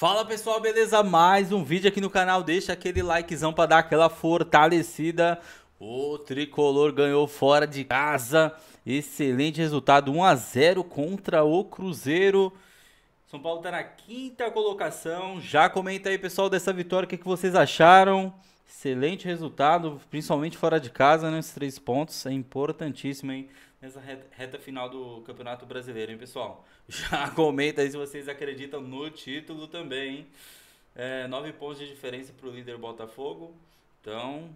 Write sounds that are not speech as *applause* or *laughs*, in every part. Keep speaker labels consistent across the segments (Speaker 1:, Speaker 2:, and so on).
Speaker 1: Fala pessoal, beleza? Mais um vídeo aqui no canal, deixa aquele likezão para dar aquela fortalecida. O Tricolor ganhou fora de casa, excelente resultado, 1 a 0 contra o Cruzeiro. São Paulo está na quinta colocação, já comenta aí pessoal dessa vitória, o que, que vocês acharam? Excelente resultado, principalmente fora de casa, né? Esses três pontos é importantíssimo, hein? nessa reta, reta final do Campeonato Brasileiro, hein, pessoal? *laughs* Já comenta aí se vocês acreditam no título também, hein? É, nove pontos de diferença para o líder Botafogo. Então,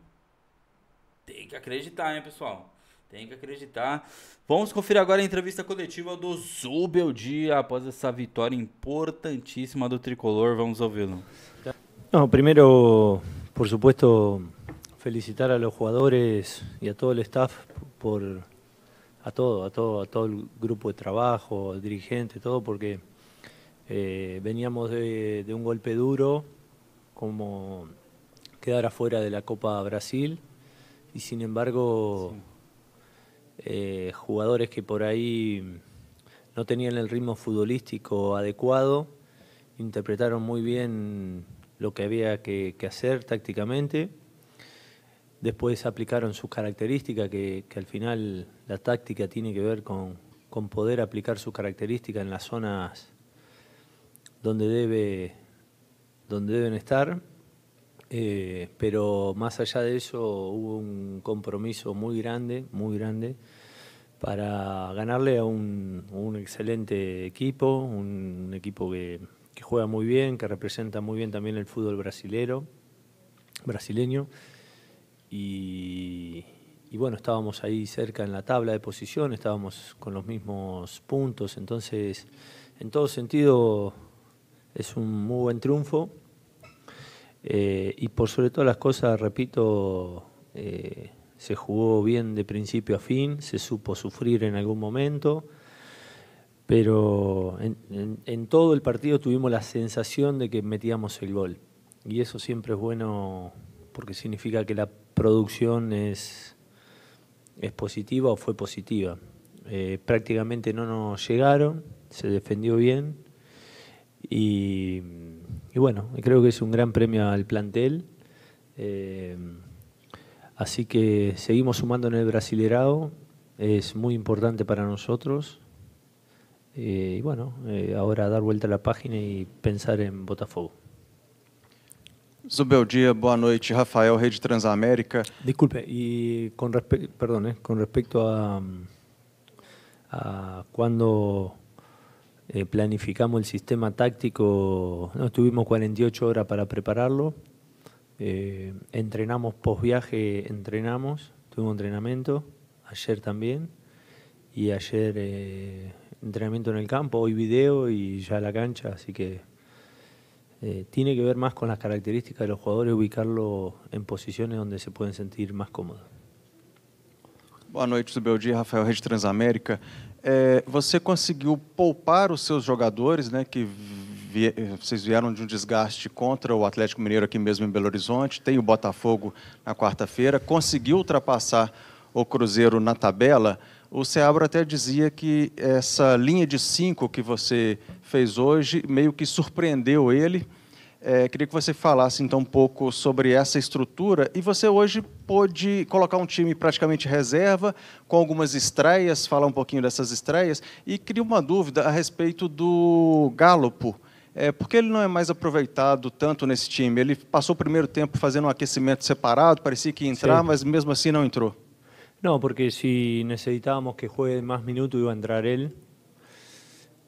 Speaker 1: tem que acreditar, hein, pessoal? Tem que acreditar. Vamos conferir agora a entrevista coletiva do Dia após essa vitória importantíssima
Speaker 2: do tricolor. Vamos ouvi-lo. No, primero, por supuesto, felicitar a los jugadores y a todo el staff por a todo, a todo, a todo el grupo de trabajo, dirigente, todo, porque eh, veníamos de, un golpe duro, como quedar afuera de la Copa Brasil, y sin embargo, eh, jugadores que por ahí no tenían el ritmo futbolístico adecuado, interpretaron muy bien lo que había que, hacer tácticamente, después aplicaron sus características que al final la táctica tiene que ver con, poder aplicar su característica en las zonas donde, debe, donde deben estar. Eh, pero más allá de eso hubo un compromiso muy grande, muy grande, para ganarle a un, excelente equipo, un, equipo que, que, juega muy bien, que representa muy bien también el fútbol brasileño. Y, y bueno, estábamos ahí cerca en la tabla de posición, estábamos con los mismos puntos, entonces en todo sentido es un muy buen triunfo eh, y por sobre todas las cosas, repito, eh, se jugó bien de principio a fin, se supo sufrir en algún momento, pero en todo el partido tuvimos la sensación de que metíamos el gol y eso siempre es bueno porque significa que la producción es es positiva o fue positiva. Eh, prácticamente no nos llegaron, se defendió bien y, bueno, creo que es un gran premio al plantel. Eh, así que seguimos sumando en el Brasilerado, es muy importante para nosotros. Eh, y bueno, ahora dar vuelta a la página y pensar en Botafogo
Speaker 3: día, boa noches. Rafael, Rede Transamérica.
Speaker 2: Disculpe, y con, perdón, eh, con respecto a, cuando eh, planificamos el sistema táctico, no, tuvimos 48 horas para prepararlo, eh, entrenamos post viaje, entrenamos, tuvimos entrenamiento, ayer también, y ayer entrenamiento en el campo, hoy video y ya la cancha, así que eh, tiene que ver más con las características de los jugadores, los en posiciones donde se pueden sentir más cómodos.
Speaker 3: Boa noite, Zubeldi, Rafael Rede Transamérica. É, você conseguiu poupar os seus jogadores, né, que vie vocês vieram de um desgaste contra o Atlético Mineiro aqui mesmo em Belo Horizonte, tem o Botafogo na quarta-feira, conseguiu ultrapassar o Cruzeiro na tabela, o Seabra até dizia que essa linha de cinco que você fez hoje meio que surpreendeu ele. É, queria que você falasse então um pouco sobre essa estrutura. E você hoje pôde colocar um time praticamente reserva, com algumas estreias, falar um pouquinho dessas estreias. E cria uma dúvida a respeito do Gálopo. É, por que ele não é mais aproveitado tanto nesse time? Ele passou o primeiro tempo fazendo um aquecimento separado, parecia que ia entrar, Sim. mas
Speaker 2: mesmo assim não entrou. No, porque si necesitábamos que juegue más minutos iba a entrar él.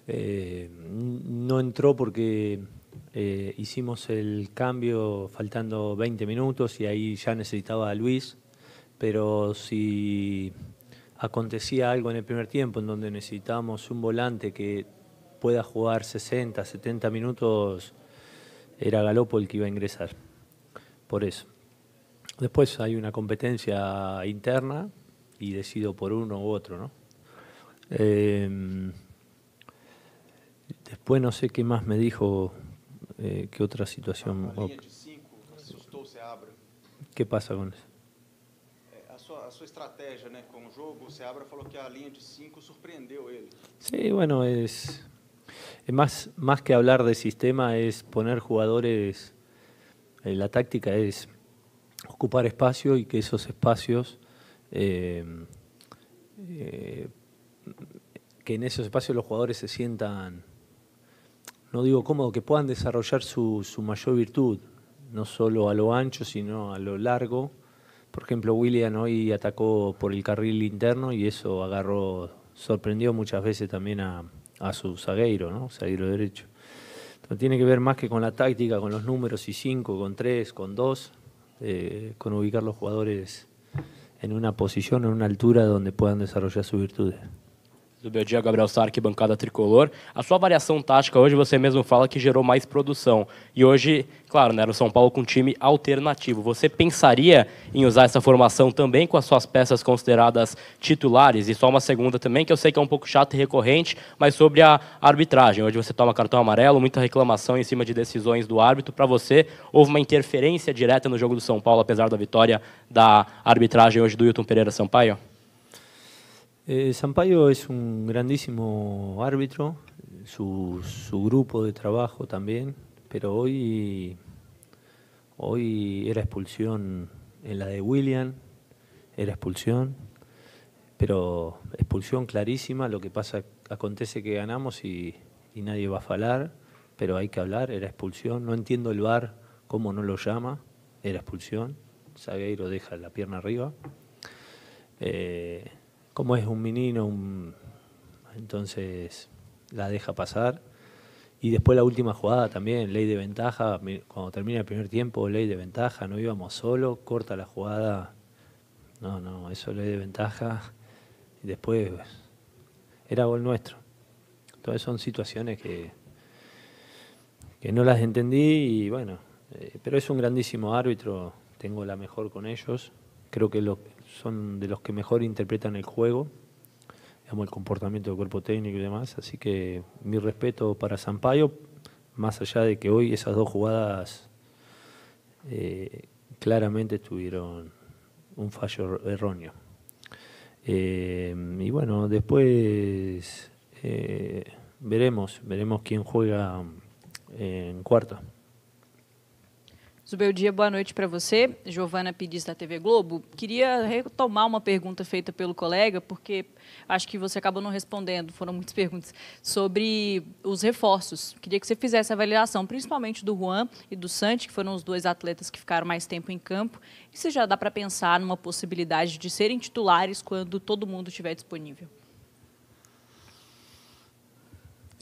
Speaker 2: Eh, no entró porque eh, hicimos el cambio faltando 20 minutos y ahí ya necesitaba a Luis, pero si acontecía algo en el primer tiempo en donde necesitábamos un volante que pueda jugar 60, 70 minutos, era Galopo el que iba a ingresar. Por eso. Después hay una competencia interna y decido por uno u otro, ¿no? Eh, después no sé qué más me dijo, eh, qué otra situación. ¿Qué pasa con eso?
Speaker 3: Eh, a su estrategia con el juego se o falou que la línea de 5 sorprendió
Speaker 2: ele. Sí, bueno, es, más, más que hablar de sistema, es poner jugadores, eh, la táctica es ocupar espacio y que esos espacios Em, eh, que en esos espacios los jugadores se sientan, no digo cómodo que puedan desarrollar su, mayor virtud, no solo a lo ancho, sino a lo largo. Por ejemplo, William hoy atacó por el carril interno y eso agarró, sorprendió muchas veces también a, su zagueiro, ¿no? derecho. tiene que ver más que con la táctica, con los números y 5, con 3, con 2, eh, con ubicar los jugadores en una posición, en una altura donde puedan desarrollar sus virtudes.
Speaker 4: do Bom Dia, Gabriel Sark, bancada tricolor. A sua variação tática hoje, você mesmo fala que gerou mais produção. E hoje, claro, né, era o São Paulo com um time alternativo. Você pensaria em usar essa formação também com as suas peças consideradas titulares? E só uma segunda também, que eu sei que é um pouco chato e recorrente, mas sobre a arbitragem. Hoje você toma cartão amarelo, muita reclamação em cima de decisões do árbitro. Para você, houve uma interferência direta no jogo do São Paulo, apesar da vitória da arbitragem hoje do Hilton Pereira Sampaio?
Speaker 2: Eh, Sampaio es un grandísimo árbitro, su, grupo de trabajo también, pero hoy, hoy era expulsión en la de William, era expulsión, pero expulsión clarísima, lo que pasa, acontece que ganamos y, nadie va a falar, pero hay que hablar, era expulsión, no entiendo el VAR, cómo no lo llama, era expulsión, Zagueiro deja la pierna arriba. Eh, como es un menino, entonces la deja pasar. Y después la última jugada también, ley de ventaja, cuando termina el primer tiempo, ley de ventaja, no íbamos solo, corta la jugada. No, no, eso ley de ventaja. Y después era gol nuestro. Entonces son situaciones que, que no las entendí y bueno, eh, pero es un grandísimo árbitro, tengo la mejor con ellos. Creo que lo, son de los que mejor interpretan el juego, digamos, el comportamiento del cuerpo técnico y demás. Así que mi respeto para Sampaio, más allá de que hoy esas dos jugadas eh, claramente tuvieron un fallo erróneo. Eh, y bueno, después eh, veremos, veremos quién juega en cuarto.
Speaker 4: Zubeldia, boa noite para você. Giovana Pidis, da TV Globo. Queria retomar uma pergunta feita pelo colega, porque acho que você acabou não respondendo, foram muitas perguntas, sobre os reforços. Queria que você fizesse a avaliação, principalmente do Juan e do Santi, que foram os dois atletas que ficaram mais tempo em campo. E se já dá para pensar numa possibilidade de serem titulares quando todo mundo estiver disponível?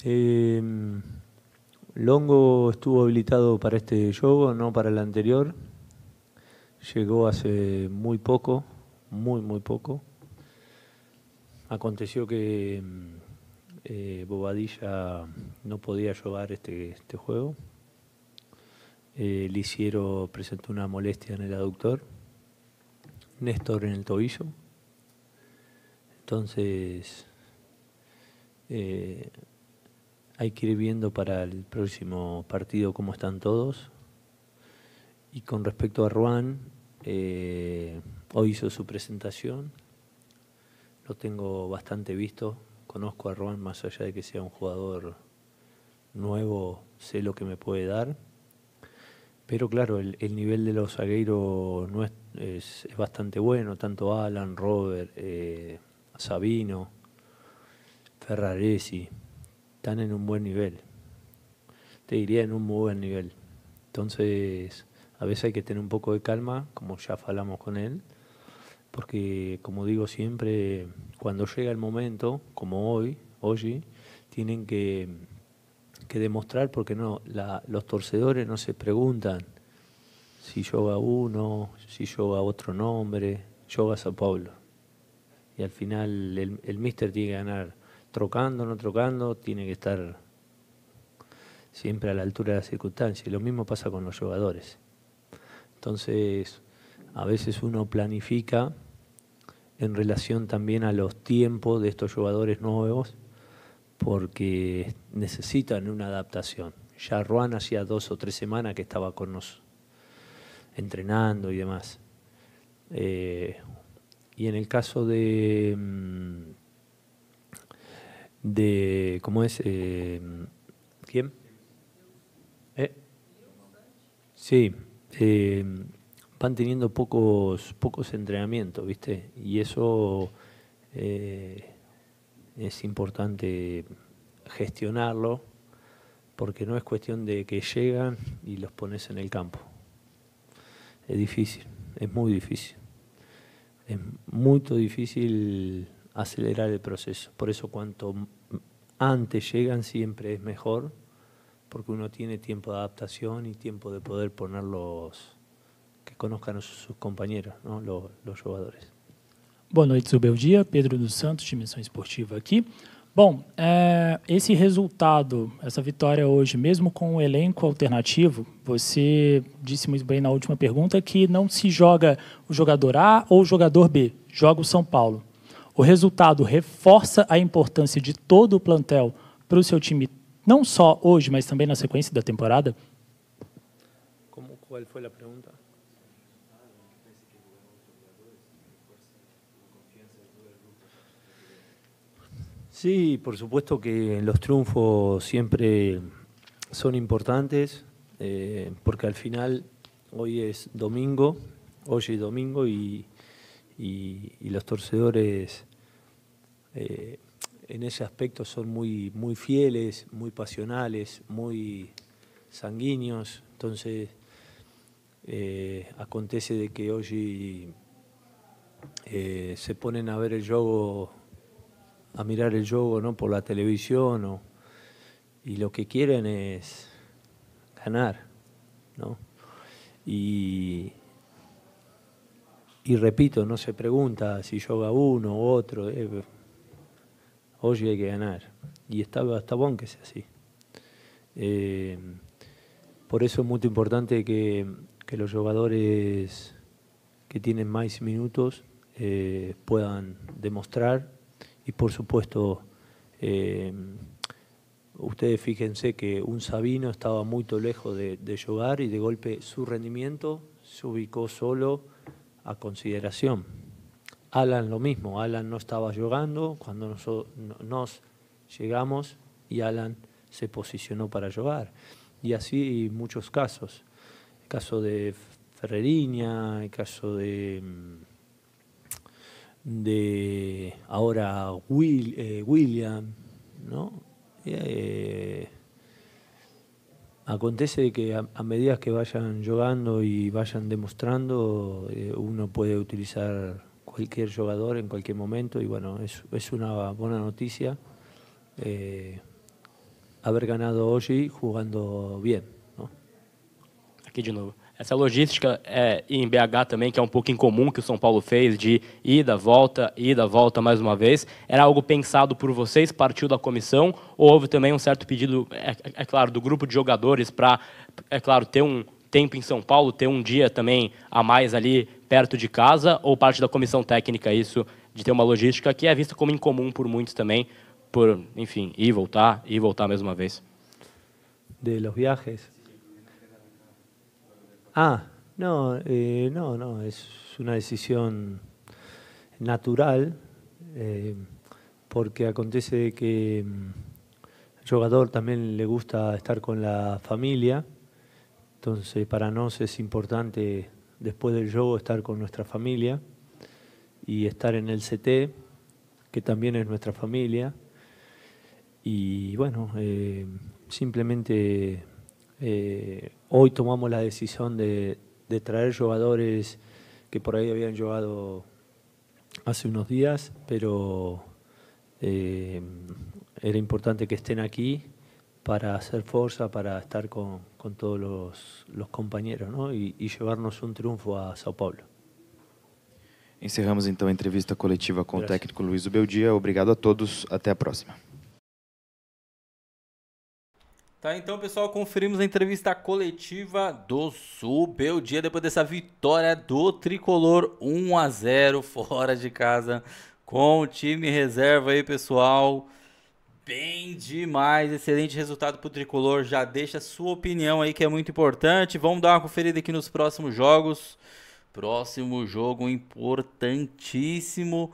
Speaker 2: É... Longo estuvo habilitado para este juego, no para el anterior. Llegó hace muy poco, muy, muy poco. Aconteció que eh, Bobadilla no podía llevar este, este juego. Eh, hicieron presentó una molestia en el aductor. Néstor en el tobillo. Entonces, eh, hay que ir viendo para el próximo partido cómo están todos. Y con respecto a Ruan, eh, hoy hizo su presentación. Lo tengo bastante visto. Conozco a Ruan más allá de que sea un jugador nuevo, sé lo que me puede dar. Pero claro, el, nivel de los zagueros es, bastante bueno, tanto Alan, Robert, eh, Sabino, Ferraresi están en un buen nivel. Te diría en un muy buen nivel. Entonces, a veces hay que tener un poco de calma, como ya hablamos con él, porque como digo siempre, cuando llega el momento, como hoy, hoy, tienen que, que demostrar, porque no, los torcedores no se preguntan si yo a uno, si yo a otro nombre, yo a Sao Paulo. Y al final el, el mister tiene que ganar trocando, no trocando, tiene que estar siempre a la altura de las circunstancias. Y lo mismo pasa con los jugadores. Entonces, a veces uno planifica en relación también a los tiempos de estos jugadores nuevos, porque necesitan una adaptación. Ya Juan hacía dos o tres semanas que estaba con nosotros, entrenando y demás. Eh, y en el caso de mm, de, ¿cómo es? Em, ¿Quién? ¿Eh? sí, em, van teniendo pocos, pocos entrenamientos, ¿viste? Y eso eh, es importante gestionarlo porque no es cuestión de que llegan y los pones en el campo. Es difícil, es muy difícil. Es muy difícil acelerar el proceso. Por eso cuanto antes llegan siempre es mejor, porque uno tiene tiempo de adaptación y tiempo de poder ponerlos, que conozcan a sus compañeros, ¿no? los, los jugadores. Boa noite, Zubeldia. Dia. Pedro dos Santos, de Missão Esportiva aqui. Bom, é, esse resultado, essa vitória hoje, mesmo com o elenco alternativo, você disse muito bem na última pergunta que não se joga o jogador A ou o jogador B, joga o São Paulo. O resultado reforça a importância de todo o plantel para o seu time, não só hoje, mas também na sequência da temporada? Como, qual foi a pergunta? Sí, por supuesto que los triunfos siempre son importantes, eh, porque al final hoy es domingo, hoy es domingo y y, los torcedores eh, en ese aspecto son muy, muy fieles, muy pasionales, muy sanguíneos. Entonces, eh, acontece de que hoy eh, se ponen a ver el juego, a mirar el juego ¿no? por la televisión y lo que quieren es ganar. ¿no? Y, y repito, no se pregunta si yo uno u otro. Eh, hoy hay que ganar. Y está, está bueno que sea así. Eh, por eso es muy importante que, los jugadores que tienen más minutos eh, puedan demostrar. Y por supuesto, eh, ustedes fíjense que un Sabino estaba muy lejos de, de jugar y de golpe su rendimiento se ubicó solo a consideración. Alan lo mismo, Alan no estaba jugando cuando nosotros, nos llegamos y Alan se posicionó para jugar. Y así muchos casos. El caso de Ferreriña, el caso de, mm, de ahora Will, eh, William, ¿no? Eh, Acontece que a, medida que vayan jugando y vayan demostrando, eh, uno puede utilizar cualquier jugador en cualquier momento y bueno, es, es una buena noticia eh, haber ganado hoy jugando bien.
Speaker 4: Aquí de nuevo. Essa logística é, em BH também, que é um pouco incomum que o São Paulo fez, de ida, volta, ida, volta mais uma vez, era algo pensado por vocês, partiu da comissão, ou houve também um certo pedido, é, é claro, do grupo de jogadores para, é claro, ter um tempo em São Paulo, ter um dia também a mais ali perto de casa, ou parte da comissão técnica isso, de ter uma logística que é vista como incomum por muitos também, por, enfim, ir voltar, ir voltar mais uma vez.
Speaker 2: De los viajes. Ah, no, eh, no, no, es una decisión natural, eh, porque acontece que al mm, jugador también le gusta estar con la familia, entonces para nosotros es importante después del juego estar con nuestra familia y estar en el CT, que también es nuestra familia, y bueno, eh, simplemente... Hoy tomamos la decisión de, traer jugadores que por ahí habían jugado hace unos días, pero eh, era importante que estén aquí para hacer fuerza, para estar con, todos los, compañeros y, llevarnos un triunfo a Sao Paulo.
Speaker 3: Encerramos entonces entrevista colectiva con el técnico Luiz Ubeldia. Obrigado a todos, até a próxima.
Speaker 1: Tá, então, pessoal, conferimos a entrevista coletiva do Sul. dia depois dessa vitória do Tricolor 1 a 0 *laughs* fora de casa com o time reserva aí, pessoal. Bem demais, excelente resultado pro Tricolor. Já deixa sua opinião aí que é muito importante. Vamos dar uma conferida aqui nos próximos jogos. Próximo jogo importantíssimo.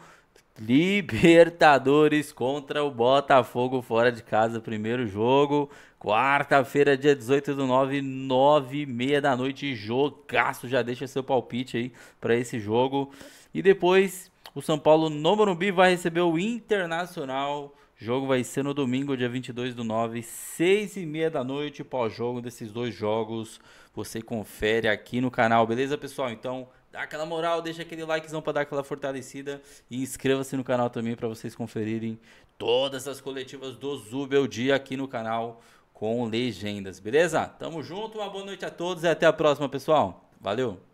Speaker 1: Libertadores contra o Botafogo fora de casa, primeiro jogo. Quarta-feira, dia 18 do 9, 9 e meia da noite. Jogaço, já deixa seu palpite aí para esse jogo. E depois, o São Paulo no Morumbi vai receber o Internacional. O jogo vai ser no domingo, dia 22 do 9, 6 e meia da noite. Pós-jogo desses dois jogos, você confere aqui no canal, beleza, pessoal? Então, dá aquela moral, deixa aquele likezão para dar aquela fortalecida e inscreva-se no canal também para vocês conferirem todas as coletivas do Zubel Dia aqui no canal com legendas, beleza? Tamo junto, uma boa noite a todos e até a próxima, pessoal. Valeu!